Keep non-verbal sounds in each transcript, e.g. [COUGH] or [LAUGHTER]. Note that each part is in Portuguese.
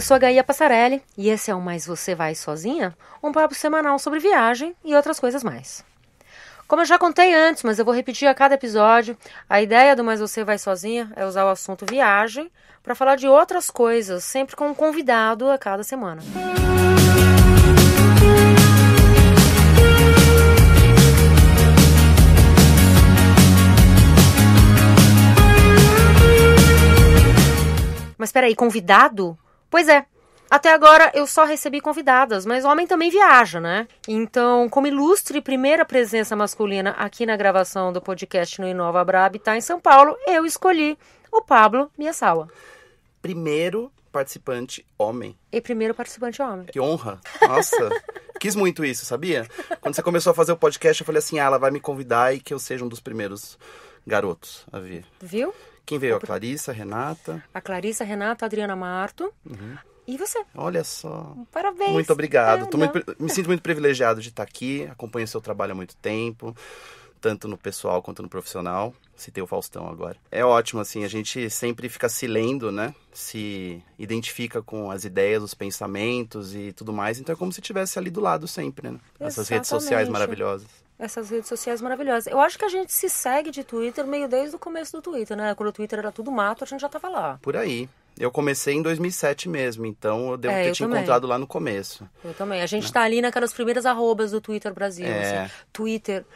Eu sou a Gaia Passarelli e esse é o Mais Você Vai Sozinha, um papo semanal sobre viagem e outras coisas mais. Como eu já contei antes, mas eu vou repetir a cada episódio, a ideia do Mais Você Vai Sozinha é usar o assunto viagem para falar de outras coisas, sempre com um convidado a cada semana. Mas peraí, convidado? Pois é. Até agora eu só recebi convidadas, mas homem também viaja, né? Então, como ilustre primeira presença masculina aqui na gravação do podcast no Inova Brab, tá em São Paulo, eu escolhi o Pablo Miyasawa. Primeiro participante homem. E primeiro participante homem. Que honra! Nossa! [LAUGHS] Quis muito isso, sabia? Quando você começou a fazer o podcast, eu falei assim: ah, ela vai me convidar e que eu seja um dos primeiros garotos a vir. Viu? Quem veio? A Clarissa, a Renata? A Clarissa, a Renata, a Adriana Marto. Uhum. E você? Olha só. Parabéns. Muito obrigado. É, muito, me sinto muito privilegiado de estar tá aqui. Acompanho o seu trabalho há muito tempo, tanto no pessoal quanto no profissional. Citei o Faustão agora. É ótimo, assim, a gente sempre fica se lendo, né? Se identifica com as ideias, os pensamentos e tudo mais. Então é como se estivesse ali do lado sempre, né? Essas redes sociais maravilhosas essas redes sociais maravilhosas. Eu acho que a gente se segue de Twitter meio desde o começo do Twitter, né? Quando o Twitter era tudo mato, a gente já tava lá. Por aí. Eu comecei em 2007 mesmo, então eu devo é, ter eu te também. encontrado lá no começo. Eu também. A gente está né? ali naquelas primeiras arrobas do Twitter Brasil. É. Assim. Twitter,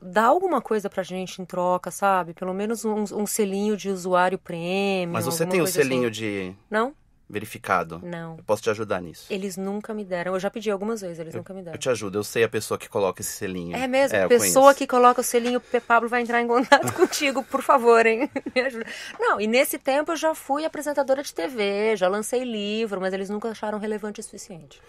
dá alguma coisa pra gente em troca, sabe? Pelo menos um, um selinho de usuário prêmio. Mas você tem o assim. selinho assim. de. Não? verificado. Não. Eu posso te ajudar nisso. Eles nunca me deram. Eu já pedi algumas vezes, eles eu, nunca me deram. Eu te ajudo, eu sei a pessoa que coloca esse selinho. É mesmo? É, pessoa que coloca o selinho, Pablo vai entrar em contato [LAUGHS] contigo, por favor, hein? [LAUGHS] me ajuda. Não, e nesse tempo eu já fui apresentadora de TV, já lancei livro, mas eles nunca acharam relevante o suficiente.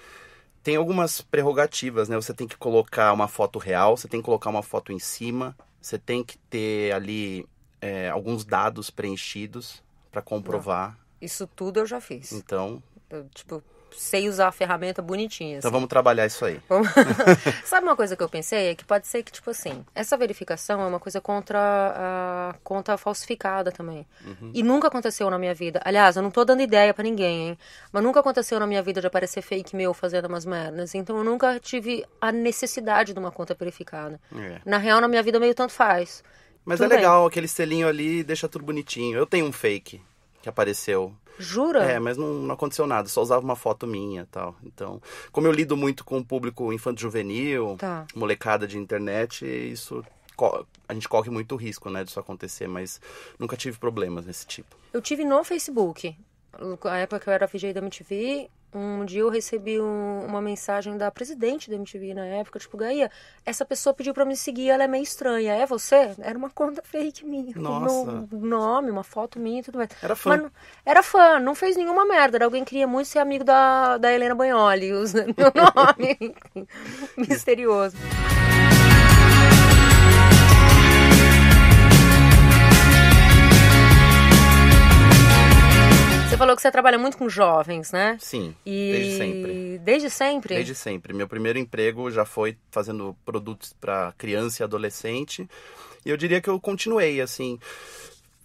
Tem algumas prerrogativas, né? Você tem que colocar uma foto real, você tem que colocar uma foto em cima, você tem que ter ali é, alguns dados preenchidos para comprovar. Não. Isso tudo eu já fiz. Então. Eu, tipo, sei usar a ferramenta bonitinha. Então assim. vamos trabalhar isso aí. [LAUGHS] Sabe uma coisa que eu pensei? É que pode ser que, tipo assim, essa verificação é uma coisa contra a conta falsificada também. Uhum. E nunca aconteceu na minha vida. Aliás, eu não tô dando ideia para ninguém, hein? Mas nunca aconteceu na minha vida de aparecer fake meu fazendo umas merdas. Então eu nunca tive a necessidade de uma conta verificada. É. Na real, na minha vida meio tanto faz. Mas tudo é legal, bem. aquele selinho ali deixa tudo bonitinho. Eu tenho um fake que apareceu. Jura? É, mas não, não, aconteceu nada, só usava uma foto minha tal. Então, como eu lido muito com o público infanto-juvenil, tá. molecada de internet, isso a gente corre muito risco, né, disso acontecer, mas nunca tive problemas desse tipo. Eu tive no Facebook, na época que eu era VJ da MTV, um dia eu recebi um, uma mensagem da presidente da MTV na época, tipo, Gaia, essa pessoa pediu para me seguir, ela é meio estranha. É você? Era uma conta fake minha. Nossa. Com meu nome, uma foto minha e tudo mais. Era fã. Mas, era fã, não fez nenhuma merda. Era alguém que queria muito ser amigo da, da Helena Banholi, usando [LAUGHS] meu nome. [LAUGHS] Misterioso. falou que você trabalha muito com jovens, né? Sim. E... Desde sempre. Desde sempre? Desde sempre. Meu primeiro emprego já foi fazendo produtos para criança e adolescente. E eu diria que eu continuei, assim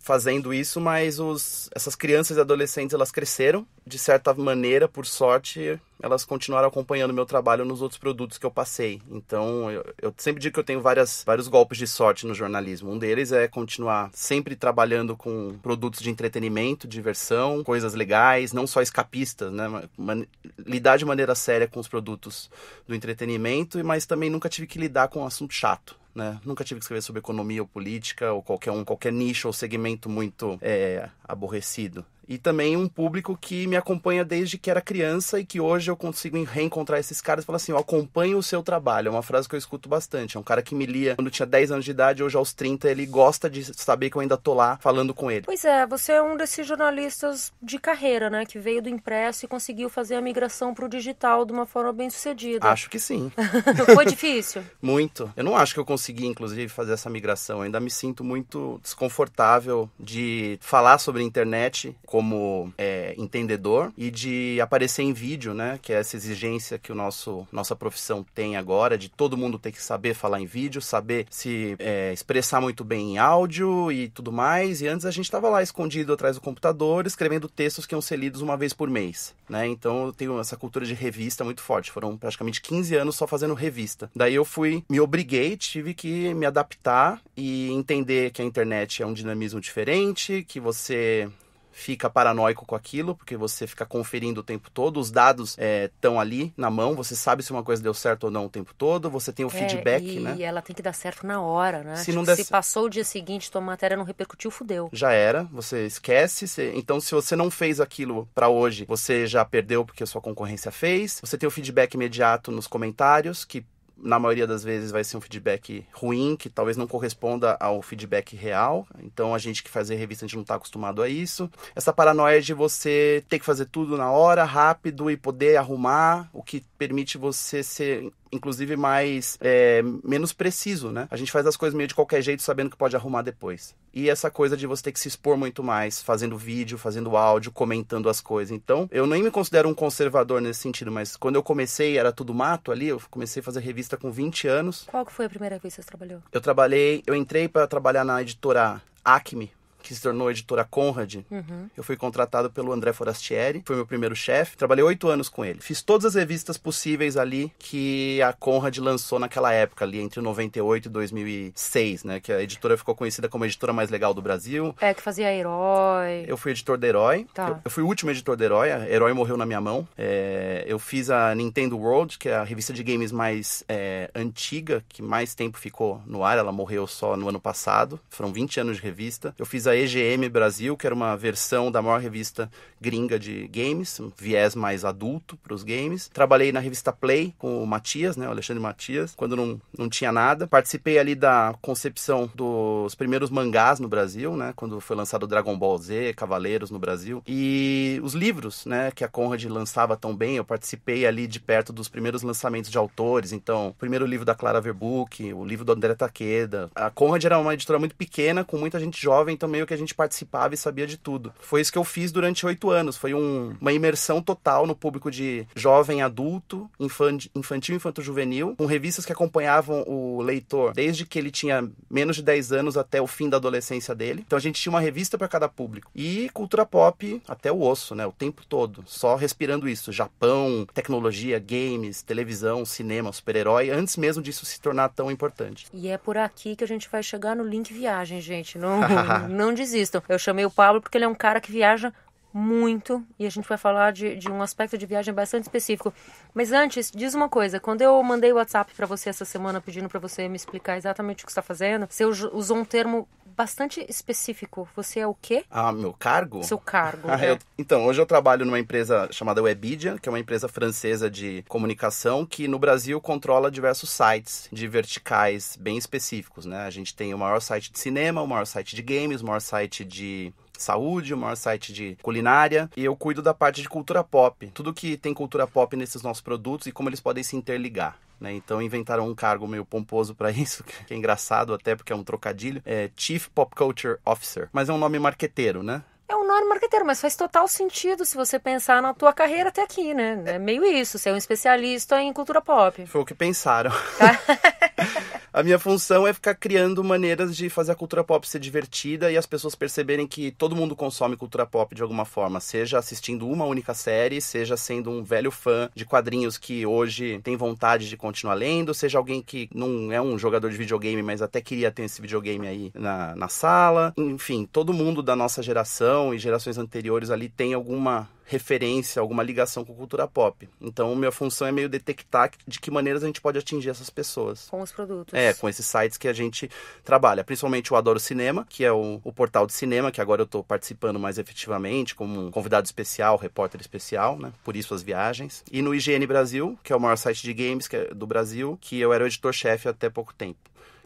fazendo isso, mas os, essas crianças e adolescentes elas cresceram, de certa maneira, por sorte, elas continuaram acompanhando meu trabalho nos outros produtos que eu passei. Então, eu, eu, sempre digo que eu tenho várias, vários golpes de sorte no jornalismo. Um deles é continuar sempre trabalhando com produtos de entretenimento, diversão, coisas legais, não só escapistas, né? Man lidar de maneira séria com os produtos do entretenimento, mas também nunca tive que lidar com um assunto chato. Né? Nunca tive que escrever sobre economia ou política ou qualquer um, qualquer nicho ou segmento muito é, aborrecido e também um público que me acompanha desde que era criança e que hoje eu consigo reencontrar esses caras e falar assim, eu acompanho o seu trabalho. É uma frase que eu escuto bastante. É um cara que me lia quando tinha 10 anos de idade, hoje aos 30 ele gosta de saber que eu ainda tô lá falando com ele. Pois é, você é um desses jornalistas de carreira, né, que veio do impresso e conseguiu fazer a migração pro digital de uma forma bem sucedida. Acho que sim. [LAUGHS] Foi difícil? [LAUGHS] muito. Eu não acho que eu consegui, inclusive, fazer essa migração. Eu ainda me sinto muito desconfortável de falar sobre a internet como é, entendedor e de aparecer em vídeo, né? Que é essa exigência que o nosso nossa profissão tem agora de todo mundo ter que saber falar em vídeo, saber se é, expressar muito bem em áudio e tudo mais. E antes a gente estava lá escondido atrás do computador escrevendo textos que iam ser lidos uma vez por mês, né? Então eu tenho essa cultura de revista muito forte. Foram praticamente 15 anos só fazendo revista. Daí eu fui, me obriguei, tive que me adaptar e entender que a internet é um dinamismo diferente, que você fica paranoico com aquilo, porque você fica conferindo o tempo todo, os dados estão é, ali na mão, você sabe se uma coisa deu certo ou não o tempo todo, você tem o é, feedback, e, né? E ela tem que dar certo na hora, né? Se, tipo, não der... se passou o dia seguinte, tua matéria não repercutiu, fudeu. Já era, você esquece. Você... Então, se você não fez aquilo para hoje, você já perdeu porque a sua concorrência fez. Você tem o feedback imediato nos comentários, que na maioria das vezes vai ser um feedback ruim, que talvez não corresponda ao feedback real. Então a gente que faz a revista a gente não está acostumado a isso. Essa paranoia de você ter que fazer tudo na hora, rápido e poder arrumar o que permite você ser, inclusive, mais é, menos preciso, né? A gente faz as coisas meio de qualquer jeito, sabendo que pode arrumar depois. E essa coisa de você ter que se expor muito mais, fazendo vídeo, fazendo áudio, comentando as coisas. Então, eu nem me considero um conservador nesse sentido, mas quando eu comecei, era tudo mato ali, eu comecei a fazer revista com 20 anos. Qual que foi a primeira revista que você trabalhou? Eu trabalhei, eu entrei para trabalhar na editora Acme, que se tornou editora Conrad, uhum. eu fui contratado pelo André Forastieri, foi meu primeiro chefe. Trabalhei oito anos com ele. Fiz todas as revistas possíveis ali que a Conrad lançou naquela época, ali entre 98 e 2006, né? Que a editora ficou conhecida como a editora mais legal do Brasil. É, que fazia Herói. Eu fui editor da Herói. Tá. Eu, eu, fui o último editor da Herói. A Herói morreu na minha mão. É, eu fiz a Nintendo World, que é a revista de games mais é, antiga, que mais tempo ficou no ar. Ela morreu só no ano passado. Foram 20 anos de revista. Eu fiz a EGM Brasil, que era uma versão da maior revista gringa de games, um viés mais adulto para os games. Trabalhei na revista Play com o Matias, né, o Alexandre Matias, quando não, não tinha nada. Participei ali da concepção dos primeiros mangás no Brasil, né, quando foi lançado Dragon Ball Z, Cavaleiros no Brasil. E os livros, né, que a Conrad lançava tão bem, eu participei ali de perto dos primeiros lançamentos de autores. Então, o primeiro livro da Clara Verbuck, o livro do André Taqueda. A Conrad era uma editora muito pequena, com muita gente jovem, então meio meio que a gente participava e sabia de tudo. Foi isso que eu fiz durante oito anos. Foi um, uma imersão total no público de jovem adulto, infantil, infantil, infanto-juvenil, com revistas que acompanhavam o leitor desde que ele tinha menos de 10 anos até o fim da adolescência dele. Então a gente tinha uma revista para cada público. E cultura pop até o osso, né? O tempo todo. Só respirando isso. Japão, tecnologia, games, televisão, cinema, super-herói, antes mesmo disso se tornar tão importante. E é por aqui que a gente vai chegar no link viagem, gente. Não, [LAUGHS] não não desistam. Eu chamei o Pablo porque ele é um cara que viaja muito e a gente vai falar de, de um aspecto de viagem bastante específico. Mas antes, diz uma coisa: quando eu mandei o WhatsApp para você essa semana pedindo para você me explicar exatamente o que está fazendo, você usou um termo bastante específico. Você é o quê? Ah, meu cargo? Seu cargo. [LAUGHS] Ah, é. eu, então, hoje eu trabalho numa empresa chamada Webidia, que é uma empresa francesa de comunicação que no Brasil controla diversos sites de verticais bem específicos, né? A gente tem o maior site de cinema, o maior site de games, o maior site de saúde, o maior site de culinária, e eu cuido da parte de cultura pop. Tudo que tem cultura pop nesses nossos produtos e como eles podem se interligar. né? Então inventaram um cargo meio pomposo para [LAUGHS] isso, que é engraçado até porque é um trocadilho, é Chief Pop Culture Officer, mas é um nome marqueteiro, né? É um nome marqueteiro, mas faz total sentido se você pensar na tua carreira até aqui, né? É meio isso, ser um especialista em cultura pop. Foi o que pensaram. [LAUGHS] A minha função é ficar criando maneiras de fazer a cultura pop ser divertida e as pessoas perceberem que todo mundo consome cultura pop de alguma forma, seja assistindo uma única série, seja sendo um velho fã de quadrinhos que hoje tem vontade de continuar lendo, seja alguém que não é um jogador de videogame, mas até queria ter esse videogame aí na, na sala. Enfim, todo mundo da nossa geração e gerações anteriores ali tem alguma referência, alguma ligação com cultura pop. Então, minha função é meio detectar de que maneiras a gente pode atingir essas pessoas. Com os produtos. É, com esses sites que a gente trabalha. Principalmente o Adoro Cinema, que é o, o portal de cinema, que agora eu estou participando mais efetivamente, como um convidado especial, repórter especial, né? Por isso as viagens. E no IGN Brasil, que é o maior site de games é do Brasil, que eu era o editor-chefe até pouco tempo.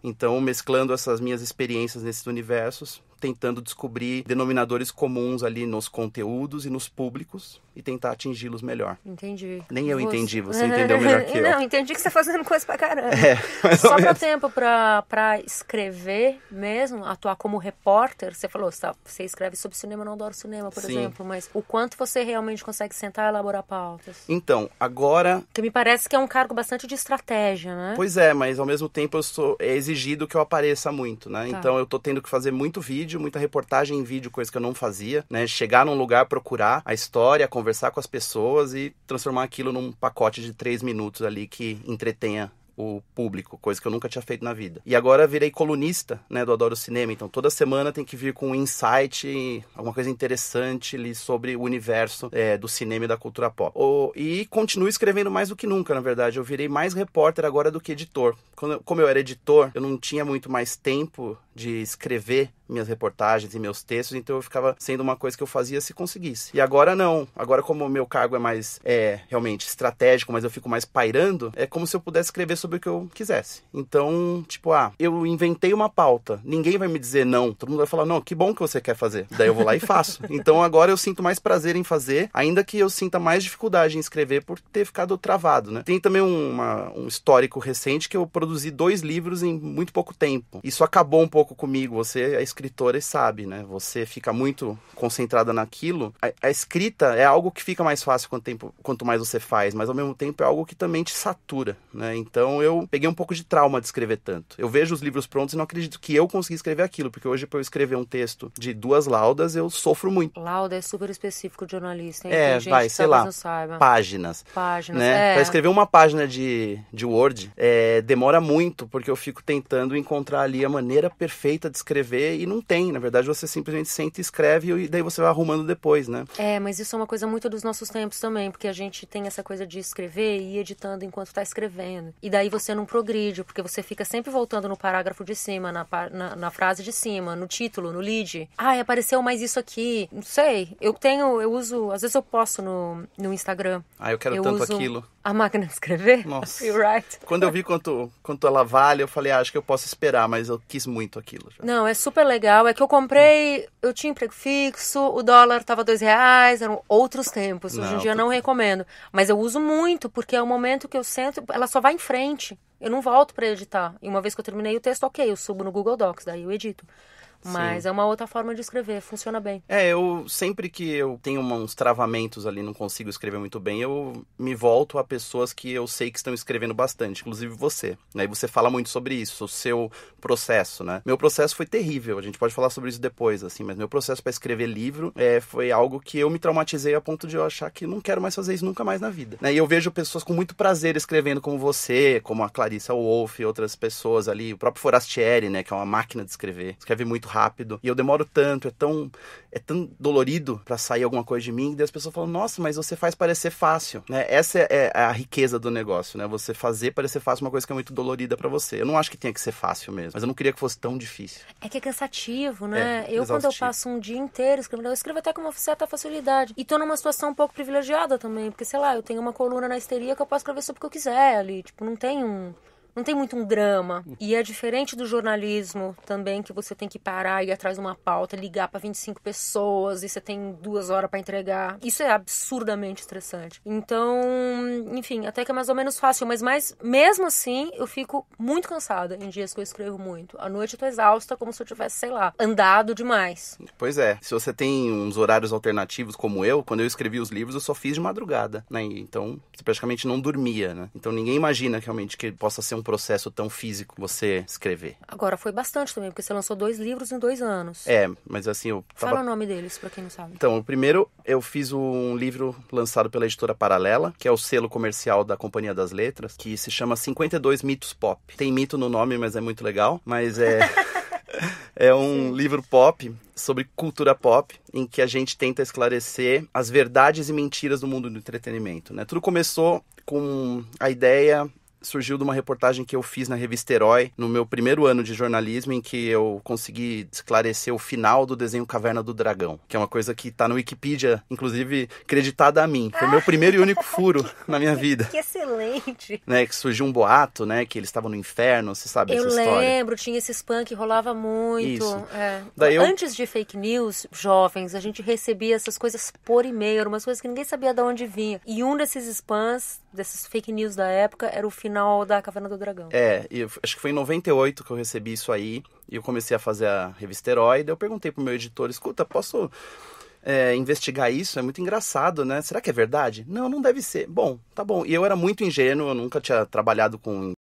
Então, mesclando essas minhas experiências nesses universos, tentando descobrir denominadores comuns ali nos conteúdos e nos públicos e tentar atingi-los melhor. Entendi. Nem eu você... entendi, você [LAUGHS] entendeu melhor que eu. Não, entendi que você está fazendo coisa pra caramba. É, Só deu tempo pra, pra escrever mesmo, atuar como repórter, você falou, você, tá, você escreve sobre cinema, não adoro cinema, por Sim. exemplo, mas o quanto você realmente consegue sentar e elaborar pautas? Então, agora... Que me parece que é um cargo bastante de estratégia, né? Pois é, mas ao mesmo tempo eu sou, é exigido que eu apareça muito, né? Tá. Então eu tô tendo que fazer muito vídeo vídeo, muita reportagem em vídeo, coisa que eu não fazia, né? Chegar num lugar, procurar a história, conversar com as pessoas e transformar aquilo num pacote de três minutos ali que entretenha o público, coisa que eu nunca tinha feito na vida. E agora virei colunista, né, do Adoro Cinema, então toda semana tem que vir com um insight, alguma coisa interessante ali sobre o universo é, do cinema e da cultura pop. O, e continuo escrevendo mais do que nunca, na verdade, eu virei mais repórter agora do que editor. Quando, como eu era editor, eu não tinha muito mais tempo de escrever minhas reportagens e meus textos, então eu ficava sendo uma coisa que eu fazia se conseguisse. E agora não. Agora, como o meu cargo é mais é, realmente estratégico, mas eu fico mais pairando, é como se eu pudesse escrever sobre o que eu quisesse. Então, tipo, ah, eu inventei uma pauta, ninguém vai me dizer não. Todo mundo vai falar, não, que bom que você quer fazer. Daí eu vou lá e faço. [LAUGHS] Então agora eu sinto mais prazer em fazer, ainda que eu sinta mais dificuldade em escrever por ter ficado travado, né? Tem também uma, um histórico recente que eu produzi dois livros em muito pouco tempo. Isso acabou um pouco pouco comigo, você é escritora e sabe, né? Você fica muito concentrada naquilo. A, a escrita é algo que fica mais fácil quanto, tempo, quanto mais você faz, mas ao mesmo tempo é algo que também te satura, né? Então eu peguei um pouco de trauma de escrever tanto. Eu vejo os livros prontos e não acredito que eu consegui escrever aquilo, porque hoje para eu escrever um texto de duas laudas, eu sofro muito. Lauda é super específico de jornalista, hein? É, Tem vai, sei lá, páginas. Páginas, né? É. Pra escrever uma página de, de Word, é, demora muito, porque eu fico tentando encontrar ali a maneira perfeita perfeita de escrever e não tem. Na verdade, você simplesmente senta e escreve e daí você vai arrumando depois, né? É, mas isso é uma coisa muito dos nossos tempos também, porque a gente tem essa coisa de escrever e ir editando enquanto está escrevendo. E daí você não progride, porque você fica sempre voltando no parágrafo de cima, na, na, na frase de cima, no título, no lead. Ah, apareceu mais isso aqui. Não sei. Eu tenho, eu uso, às vezes eu posto no, no Instagram. Ah, eu quero eu tanto uso... aquilo a máquina de escrever? Nossa. write. [LAUGHS] Quando eu vi quanto, quanto ela vale, eu falei, ah, acho que eu posso esperar, mas eu quis muito aquilo. Já. Não, é super legal. É que eu comprei, eu tinha emprego fixo, o dólar tava dois reais, eram outros tempos. Hoje não, em dia tô... não recomendo. Mas eu uso muito, porque é o momento que eu sento, ela só vai em frente. Eu não volto para editar. E uma vez que eu terminei o texto, ok, eu subo no Google Docs, daí eu edito. Mas Sim. é uma outra forma de escrever, funciona bem. É, eu sempre que eu tenho uns travamentos ali, não consigo escrever muito bem, eu me volto a pessoas que eu sei que estão escrevendo bastante, inclusive você. Né? E você fala muito sobre isso, o seu processo, né? Meu processo foi terrível, a gente pode falar sobre isso depois, assim, mas meu processo para escrever livro é, foi algo que eu me traumatizei a ponto de eu achar que não quero mais fazer isso nunca mais na vida. Né? E eu vejo pessoas com muito prazer escrevendo como você, como a Clarissa Wolff e outras pessoas ali, o próprio Forastieri, né, que é uma máquina de escrever, escreve muito muito rápido e eu demoro tanto, é tão é tão dolorido para sair alguma coisa de mim, e as pessoas falam: "Nossa, mas você faz parecer fácil", né? Essa é, é a riqueza do negócio, né? Você fazer parecer fácil é uma coisa que é muito dolorida para você. Eu não acho que tenha que ser fácil mesmo, mas eu não queria que fosse tão difícil. É que é cansativo, né? É, eu exaustivo. quando eu passo um dia inteiro escrevendo, eu escrevo até com uma certa facilidade e tô numa situação um pouco privilegiada também, porque sei lá, eu tenho uma coluna na histeria que eu posso escrever sobre o que eu quiser ali, tipo, não tem um não tem muito um drama. E é diferente do jornalismo também, que você tem que parar e ir atrás de uma pauta, ligar para 25 pessoas e você tem duas horas para entregar. Isso é absurdamente estressante. Então, enfim, até que é mais ou menos fácil, mas mais, mesmo assim eu fico muito cansada em dias que eu escrevo muito. À noite eu tô exausta, como se eu tivesse, sei lá, andado demais. Pois é. Se você tem uns horários alternativos como eu, quando eu escrevi os livros eu só fiz de madrugada, né? Então, você praticamente não dormia, né? Então ninguém imagina realmente que possa ser um processo tão físico você escrever. Agora, foi bastante também, porque você lançou dois livros em dois anos. É, mas assim, eu tava... Fala o nome deles, pra quem não sabe. Então, o primeiro, eu fiz um livro lançado pela editora Paralela, que é o selo comercial da Companhia das Letras, que se chama 52 Mitos Pop. Tem mito no nome, mas é muito legal, mas é... [LAUGHS] É um Sim. livro pop sobre cultura pop, em que a gente tenta esclarecer as verdades e mentiras do mundo do entretenimento. Né? Tudo começou com a ideia surgiu de uma reportagem que eu fiz na revista Herói, no meu primeiro ano de jornalismo, em que eu consegui esclarecer o final do desenho Caverna do Dragão, que é uma coisa que está no Wikipedia, inclusive creditada a mim. Foi ah. meu primeiro e único furo na minha [LAUGHS] vida. Que excelente! Né, que surgiu um boato, né, que eles estavam no inferno, você sabe eu essa história. Eu lembro, tinha esse spam que rolava muito. Isso. É. Daí Antes de fake news, jovens, a gente recebia essas coisas por e-mail, eram umas coisas que ninguém sabia de onde vinha. E um desses spams, desses fake news da época, era o final final da Caverna do Dragão. É, e acho que foi em 98 que eu recebi isso aí. E eu comecei a fazer a revista Herói. Daí eu perguntei pro meu editor: escuta, posso é, investigar isso? É muito engraçado, né? Será que é verdade? Não, não deve ser. Bom, tá bom. E eu era muito ingênuo, eu nunca tinha trabalhado com